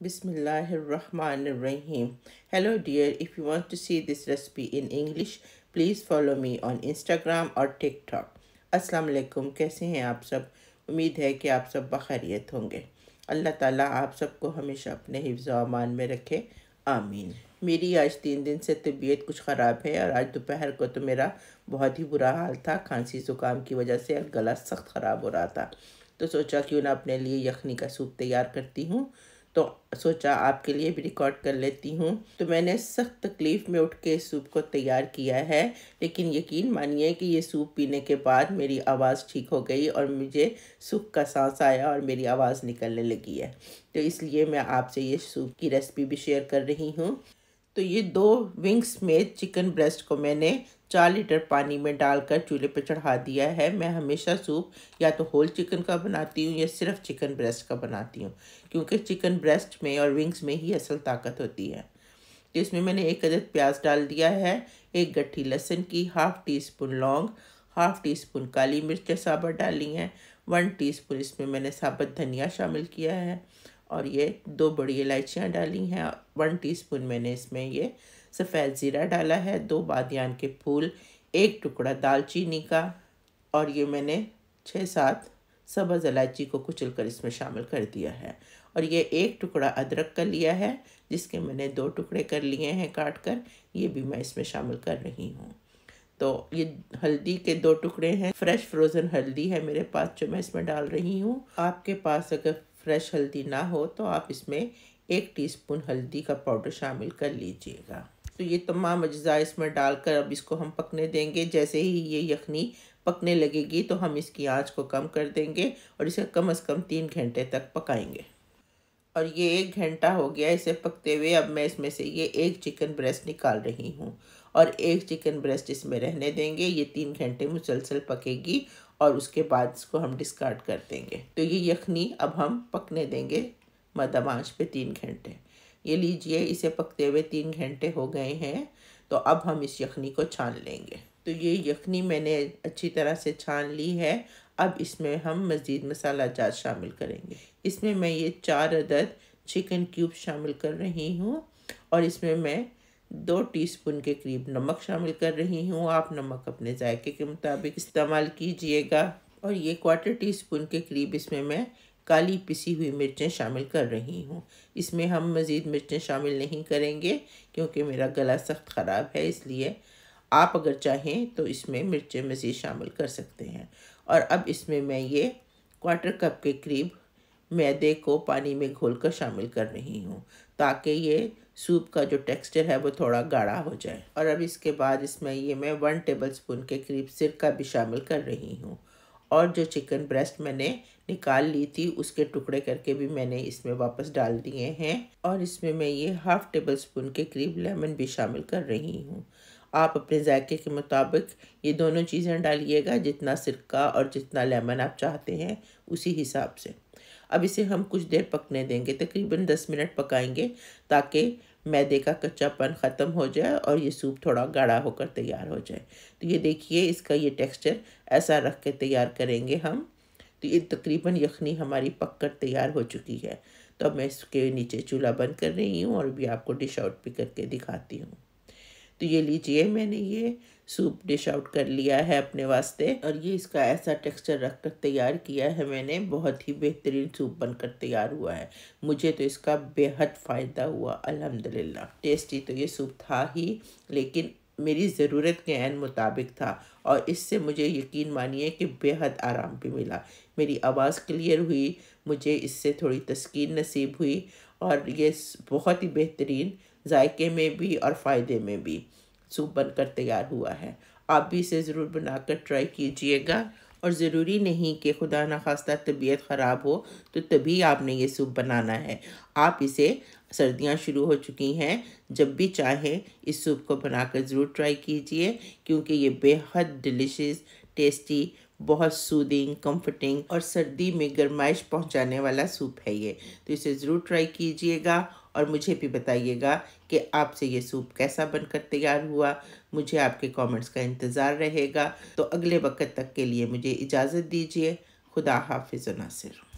Bismillahirrahmanirrahim. Hello dear, if you want to see this recipe in English, please follow me on Instagram और TikTok. अस्सलाम कैसे हैं आप सब उम्मीद है कि आप सब बखैरियत होंगे अल्लाह ताला आप सबको हमेशा अपने हिफ्ज़ अमान में रखे आमीन मेरी आज तीन दिन से तबीयत कुछ ख़राब है और आज दोपहर को तो मेरा बहुत ही बुरा हाल था खांसी ज़ुकाम की वजह से गला सख्त ख़राब हो रहा था तो सोचा क्यों ना अपने लिए यखनी का सूप तैयार करती हूँ तो सोचा आपके लिए भी रिकॉर्ड कर लेती हूँ तो मैंने सख्त तकलीफ़ में उठ के इस सूप को तैयार किया है लेकिन यकीन मानिए कि ये सूप पीने के बाद मेरी आवाज़ ठीक हो गई और मुझे सुख का सांस आया और मेरी आवाज़ निकलने लगी है तो इसलिए मैं आपसे ये सूप की रेसिपी भी शेयर कर रही हूँ तो ये दो विंग्स में चिकन ब्रेस्ट को मैंने चार लीटर पानी में डालकर चूल्हे पर चढ़ा दिया है मैं हमेशा सूप या तो होल चिकन का बनाती हूँ या सिर्फ चिकन ब्रेस्ट का बनाती हूँ क्योंकि चिकन ब्रेस्ट में और विंग्स में ही असल ताकत होती है तो इसमें मैंने एक अदद प्याज डाल दिया है एक गट्ठी लहसुन की हाफ़ टी स्पून लौंग हाफ़ टी स्पून काली मिर्च साबत डाली हैं वन स्पून इसमें मैंने साबत धनिया शामिल किया है और ये दो बड़ी इलायचियाँ डाली हैं वन टीस्पून मैंने इसमें ये सफ़ेद ज़ीरा डाला है दो बादियान के फूल एक टुकड़ा दालचीनी का और ये मैंने छः सात सब्ज़ इलायची को कुचल कर इसमें शामिल कर दिया है और ये एक टुकड़ा अदरक का लिया है जिसके मैंने दो टुकड़े कर लिए हैं काट कर ये भी मैं इसमें शामिल कर रही हूँ तो ये हल्दी के दो टुकड़े हैं फ्रेश फ्रोज़न हल्दी है मेरे पास जो मैं इसमें डाल रही हूँ आपके पास अगर फ्रेश हल्दी ना हो तो आप इसमें एक टीस्पून हल्दी का पाउडर शामिल कर लीजिएगा तो ये तमाम अज्जा इसमें डालकर अब इसको हम पकने देंगे जैसे ही ये यखनी पकने लगेगी तो हम इसकी आंच को कम कर देंगे और इसे कम अज़ कम तीन घंटे तक पकाएंगे और ये एक घंटा हो गया इसे पकते हुए अब मैं इसमें से ये एक चिकन ब्रेस्ट निकाल रही हूँ और एक चिकन ब्रेस्ट इसमें रहने देंगे ये तीन घंटे मुसलसल पकेगी और उसके बाद इसको हम डिस्कार्ड कर देंगे तो ये यखनी अब हम पकने देंगे मदम आँच पर तीन घंटे ये लीजिए इसे पकते हुए तीन घंटे हो गए हैं तो अब हम इस यखनी को छान लेंगे तो ये यखनी मैंने अच्छी तरह से छान ली है अब इसमें हम मज़ीद मसाला जात शामिल करेंगे इसमें मैं ये चार अदद चिकन क्यूब शामिल कर रही हूँ और इसमें मैं दो टीस्पून के करीब नमक शामिल कर रही हूँ आप नमक अपने जायके के मुताबिक इस्तेमाल कीजिएगा और ये क्वार्टर टी स्पून के करीब इसमें मैं काली पिसी हुई मिर्चें शामिल कर रही हूँ इसमें हम मज़ीद मिर्चें शामिल नहीं करेंगे क्योंकि मेरा गला सख्त ख़राब है इसलिए आप अगर चाहें तो इसमें मिर्चें मज़ीद शामिल कर सकते हैं और अब इसमें मैं ये क्वार्टर कप के करीब मैदे को पानी में घोल कर शामिल कर रही हूँ ताकि ये सूप का जो टेक्सचर है वो थोड़ा गाढ़ा हो जाए और अब इसके बाद इसमें ये मैं वन टेबल स्पून के करीब सिरका भी शामिल कर रही हूँ और जो चिकन ब्रेस्ट मैंने निकाल ली थी उसके टुकड़े करके भी मैंने इसमें वापस डाल दिए हैं और इसमें मैं ये हाफ़ टेबल स्पून के करीब लेमन भी शामिल कर रही हूँ आप अपने जायके के मुताबिक ये दोनों चीज़ें डालिएगा जितना सिरका और जितना लेमन आप चाहते हैं उसी हिसाब से अब इसे हम कुछ देर पकने देंगे तकरीबन दस मिनट पकाएंगे ताकि मैदे का कच्चापन ख़त्म हो जाए और ये सूप थोड़ा गाढ़ा होकर तैयार हो जाए तो ये देखिए इसका ये टेक्सचर ऐसा रख के तैयार करेंगे हम तो ये तकरीबन यखनी हमारी पक कर तैयार हो चुकी है तो अब मैं इसके नीचे चूल्हा बंद कर रही हूँ और भी आपको डिश आउट भी करके दिखाती हूँ तो ये लीजिए मैंने ये सूप डिश आउट कर लिया है अपने वास्ते और ये इसका ऐसा टेक्सचर रख कर तैयार किया है मैंने बहुत ही बेहतरीन सूप बनकर तैयार हुआ है मुझे तो इसका बेहद फ़ायदा हुआ अल्हम्दुलिल्लाह टेस्टी तो ये सूप था ही लेकिन मेरी ज़रूरत के एन मुताबिक था और इससे मुझे यकीन मानिए कि बेहद आराम भी मिला मेरी आवाज़ क्लियर हुई मुझे इससे थोड़ी तस्कीन नसीब हुई और ये बहुत ही बेहतरीन जायके में भी और फ़ायदे में भी सूप बनकर तैयार हुआ है आप भी इसे ज़रूर बनाकर ट्राई कीजिएगा और ज़रूरी नहीं कि खुदा ना खास्ता तबीयत ख़राब हो तो तभी आपने ये सूप बनाना है आप इसे सर्दियाँ शुरू हो चुकी हैं जब भी चाहें इस सूप को बनाकर ज़रूर ट्राई कीजिए क्योंकि ये बेहद डिलीशियस टेस्टी बहुत सूदिंग कंफर्टिंग और सर्दी में गर्माइश पहुंचाने वाला सूप है ये तो इसे ज़रूर ट्राई कीजिएगा और मुझे भी बताइएगा कि आपसे ये सूप कैसा बनकर तैयार हुआ मुझे आपके कमेंट्स का इंतज़ार रहेगा तो अगले वक्त तक के लिए मुझे इजाज़त दीजिए खुदा हाफिज़ नासिर